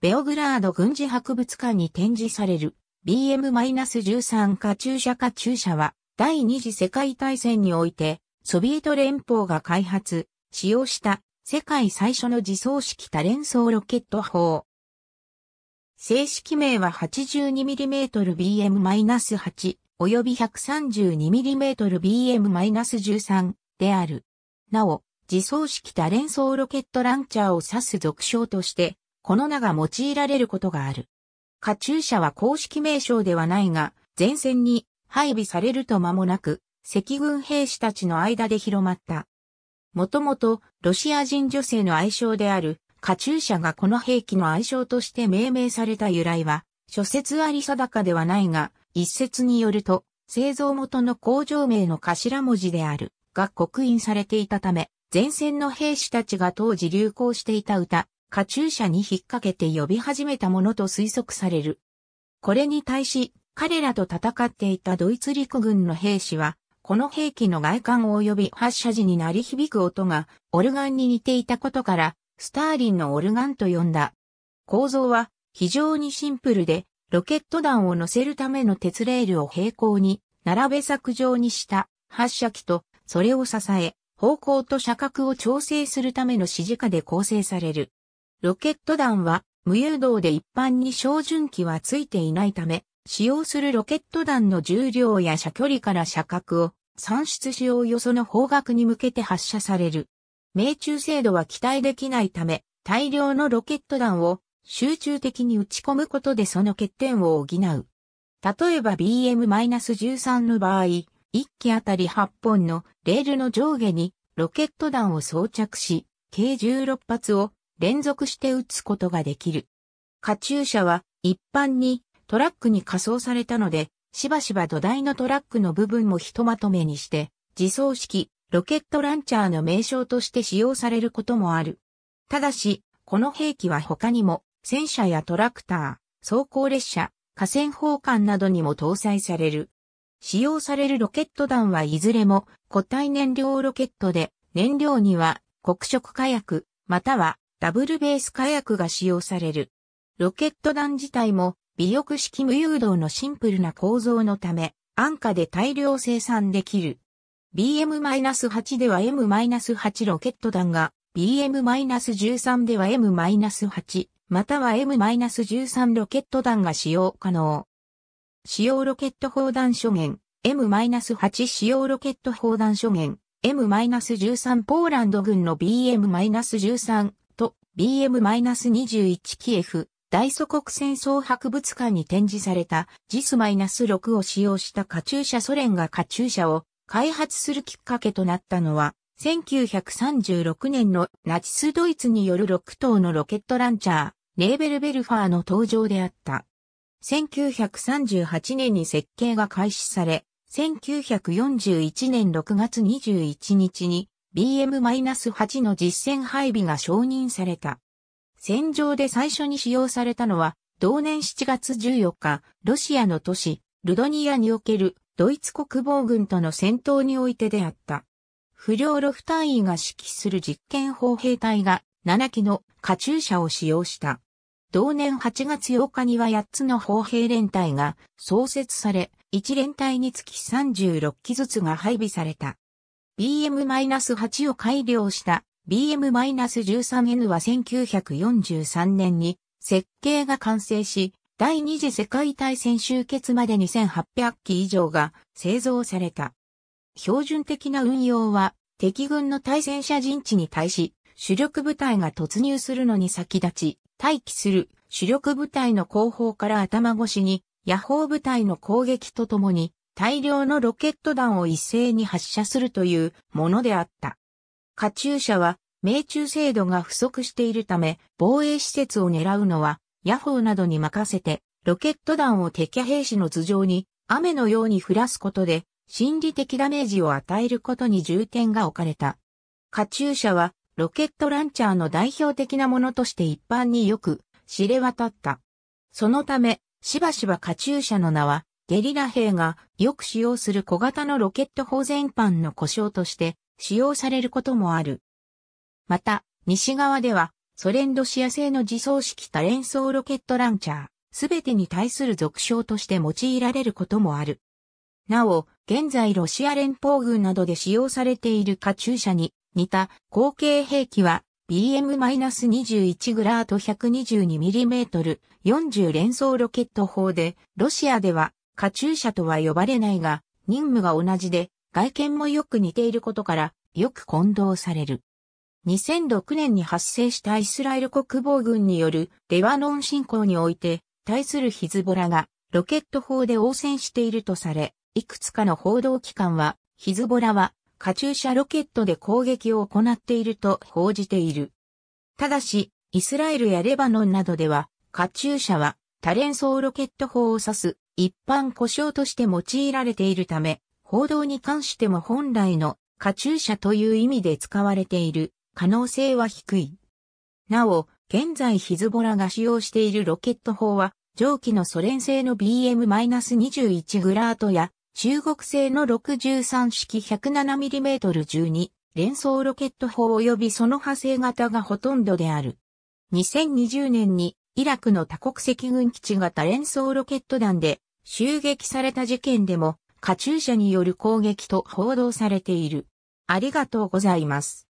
ベオグラード軍事博物館に展示される BM-13 カチューシャカチューシャは第二次世界大戦においてソビエト連邦が開発、使用した世界最初の自走式多連装ロケット砲。正式名は 82mm-BM-8 及び 132mm-BM-13 である。なお、自走式多連装ロケットランチャーを指す俗称としてこの名が用いられることがある。カチューシャは公式名称ではないが、前線に配備されると間もなく、赤軍兵士たちの間で広まった。もともと、ロシア人女性の愛称である、カチューシャがこの兵器の愛称として命名された由来は、諸説あり定かではないが、一説によると、製造元の工場名の頭文字である、が刻印されていたため、前線の兵士たちが当時流行していた歌、カチューシャに引っ掛けて呼び始めたものと推測される。これに対し、彼らと戦っていたドイツ陸軍の兵士は、この兵器の外観及び発射時に鳴り響く音が、オルガンに似ていたことから、スターリンのオルガンと呼んだ。構造は、非常にシンプルで、ロケット弾を乗せるための鉄レールを平行に、並べ削状にした発射機と、それを支え、方向と射角を調整するための指示下で構成される。ロケット弾は無誘導で一般に照準器はついていないため、使用するロケット弾の重量や射距離から射角を算出しようよその方角に向けて発射される。命中精度は期待できないため、大量のロケット弾を集中的に打ち込むことでその欠点を補う。例えば BM-13 の場合、1機あたり8本のレールの上下にロケット弾を装着し、計16発を連続して撃つことができる。カチューシャは一般にトラックに仮装されたので、しばしば土台のトラックの部分もひとまとめにして、自走式、ロケットランチャーの名称として使用されることもある。ただし、この兵器は他にも、戦車やトラクター、走行列車、河川砲艦などにも搭載される。使用されるロケット弾はいずれも固体燃料ロケットで、燃料には黒色火薬、またはダブルベース火薬が使用される。ロケット弾自体も、尾翼式無誘導のシンプルな構造のため、安価で大量生産できる。BM-8 では M-8 ロケット弾が、BM-13 では M-8、または M-13 ロケット弾が使用可能。使用ロケット砲弾諸言、M-8 使用ロケット砲弾諸言、M-13 ポーランド軍の BM-13 BM-21 キエフ大祖国戦争博物館に展示された JIS-6 を使用したカチューシャソ連がカチューシャを開発するきっかけとなったのは1936年のナチスドイツによる6頭のロケットランチャーネーベルベルファーの登場であった。1938年に設計が開始され、1941年6月21日に BM-8 の実戦配備が承認された。戦場で最初に使用されたのは、同年7月14日、ロシアの都市、ルドニアにおけるドイツ国防軍との戦闘においてであった。不良ロフ隊員が指揮する実験砲兵隊が7機のカチューシャを使用した。同年8月8日には8つの砲兵連隊が創設され、1連隊につき36機ずつが配備された。BM-8 を改良した BM-13N は1943年に設計が完成し、第二次世界大戦終結まで2800機以上が製造された。標準的な運用は敵軍の対戦車陣地に対し主力部隊が突入するのに先立ち、待機する主力部隊の後方から頭越しに、野砲部隊の攻撃とともに、大量のロケット弾を一斉に発射するというものであった。カチューシャは命中精度が不足しているため、防衛施設を狙うのは、ヤホーなどに任せて、ロケット弾を敵兵士の頭上に雨のように降らすことで、心理的ダメージを与えることに重点が置かれた。カチューシャは、ロケットランチャーの代表的なものとして一般によく知れ渡った。そのため、しばしばカチューシャの名は、ゲリラ兵がよく使用する小型のロケット砲全般の故障として使用されることもある。また、西側では、ソ連ロシア製の自走式多連装ロケットランチャー、すべてに対する俗称として用いられることもある。なお、現在ロシア連邦軍などで使用されているカチューシャに似た後継兵器は BM-21 グラート 122mm40 連装ロケット砲で、ロシアではカチューシャとは呼ばれないが、任務が同じで、外見もよく似ていることから、よく混同される。2006年に発生したイスラエル国防軍によるレバノン侵攻において、対するヒズボラがロケット砲で応戦しているとされ、いくつかの報道機関は、ヒズボラはカチューシャロケットで攻撃を行っていると報じている。ただし、イスラエルやレバノンなどでは、カチューシャは多連装ロケット砲を指す一般故障として用いられているため、報道に関しても本来のカチューシャという意味で使われている可能性は低い。なお、現在ヒズボラが使用しているロケット砲は、上記のソ連製の BM-21 グラートや、中国製の63式 107mm12 連装ロケット砲及びその派生型がほとんどである。2020年にイラクの多国籍軍基地型連装ロケット弾で襲撃された事件でも、カチューシャによる攻撃と報道されている。ありがとうございます。